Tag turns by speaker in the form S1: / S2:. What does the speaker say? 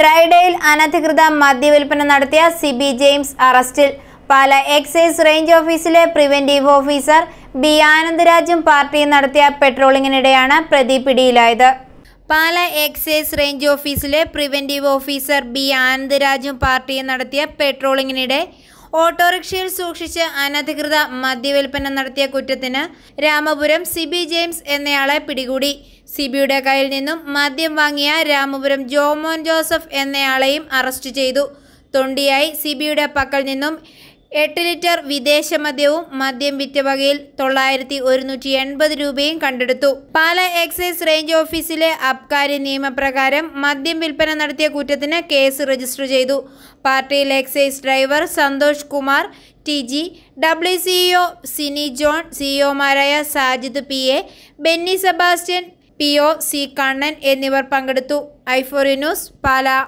S1: ഡ്രൈഡേയിൽ അനധികൃത മദ്യവില്പന നടത്തിയ സിബി ജെയിംസ് അറസ്റ്റിൽ പാല എക്സൈസ് റേഞ്ച് ഓഫീസിലെ പ്രിവെന്റീവ് ഓഫീസർ ബി ആനന്ദരാജും പാർട്ടിയും നടത്തിയ പെട്രോളിങ്ങിനിടെയാണ് പ്രതി പിടിയിലായത് പാല എക്സൈസ് റേഞ്ച് ഓഫീസിലെ പ്രിവെന്റീവ് ഓഫീസർ ബി ആനന്ദരാജും പാർട്ടിയും നടത്തിയ പെട്രോളിങ്ങിനിടെ ഓട്ടോറിക്ഷയിൽ സൂക്ഷിച്ച് അനധികൃത മദ്യവിൽപ്പന നടത്തിയ കുറ്റത്തിന് രാമപുരം സിബി ജെയിംസ് എന്നയാളെ പിടികൂടി സിബിയുടെ കയ്യിൽ നിന്നും മദ്യം വാങ്ങിയ രാമപുരം ജോമോൻ ജോസഫ് എന്നയാളെയും അറസ്റ്റ് ചെയ്തു തൊണ്ടിയായി സിബിയുടെ പക്കൽ നിന്നും എട്ട് ലിറ്റർ വിദേശ മദ്യവും മദ്യം വിറ്റ വകയിൽ തൊള്ളായിരത്തി ഒരുന്നൂറ്റി എൺപത് രൂപയും കണ്ടെടുത്തു പാല എക്സൈസ് റേഞ്ച് ഓഫീസിലെ അബ്കാരി നിയമപ്രകാരം മദ്യം വിൽപ്പന നടത്തിയ കുറ്റത്തിന് കേസ് രജിസ്റ്റർ ചെയ്തു പാർട്ടിയിൽ excise driver Santhosh Kumar T G W CEO Sini John സിഇഒമാരായ Sajid P A Benny Sebastian P O C Kannan എന്നിവർ പങ്കെടുത്തു ഐഫോറി ന്യൂസ് പാല